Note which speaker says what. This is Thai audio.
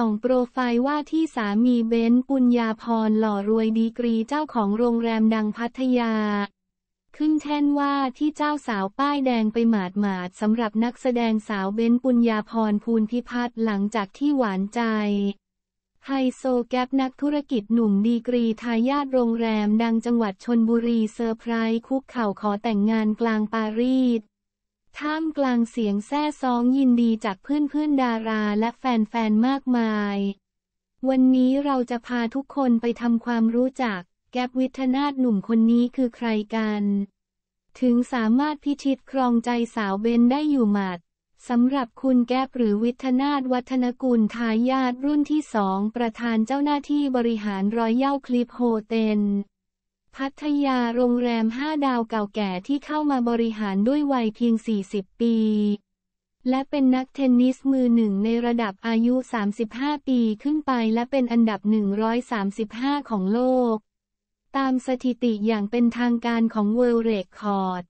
Speaker 1: ส่องโปรไฟล์ว่าที่สามีเบนซ์ปุญญาพรหล่อรวยดีกรีเจ้าของโรงแรมดังพัทยา ขึ้นแท่นว่าที่เจ้าสาวป้ายแดงไปหมาดหมาดสำหรับนักแสดงสาวเบนซ์ปุญญาพรภูลพิพัฒน์หลังจากที่หวานใจ ไฮโซแก๊ปนักธุรกิจหนุ่มดีกรีทายาทโรงแรมดังจังหวัดชนบุรีเซอร์ไพรส์คุกเข่าขอแต่งงานกลางปารีสท่ามกลางเสียงแซ่ซ้องยินดีจากเพื่อนเพื่อนดาราและแฟนแฟนมากมาย วันนี้เราจะพาทุกคนไปทำความรู้จัก แก๊บวิทนาถหนุ่มคนนี้คือใครกัน ถึงสามารถพิชิตครองใจสาวเบนได้อยู่หมัด สำหรับคุณแก๊บหรือวิทนาถวัฒนกุลทายาทรุ่นที่สองประธานเจ้าหน้าที่บริหารรอยเย่าคลิปโฮเทนพัทยาโรงแรมห้าดาวเก่าแก่ที่เข้ามาบริหารด้วยวัยเพียง 40 ปี และเป็นนักเทนนิสมือหนึ่งในระดับอายุ 35 ปีขึ้นไปและเป็นอันดับ 135 ของโลก ตามสถิติอย่างเป็นทางการของ World Record